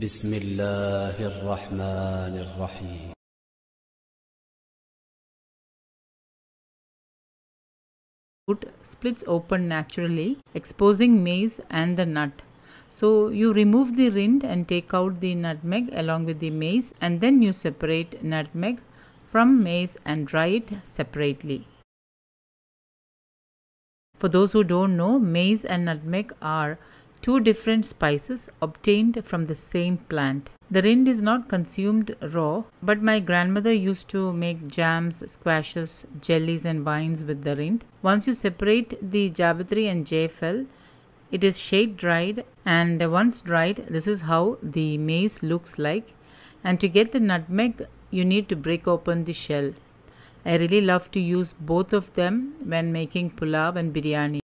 بسم الله الرحمن الرحيم Wood splits open naturally, exposing maize and the nut. So you remove the rind and take out the nutmeg along with the maize and then you separate nutmeg from maize and dry it separately. For those who don't know, maize and nutmeg are two different spices obtained from the same plant. The rind is not consumed raw, but my grandmother used to make jams, squashes, jellies, and wines with the rind. Once you separate the jabitri and jaffel, it is shade dried, and once dried, this is how the maize looks like. And to get the nutmeg, you need to break open the shell. I really love to use both of them when making pulao and biryani.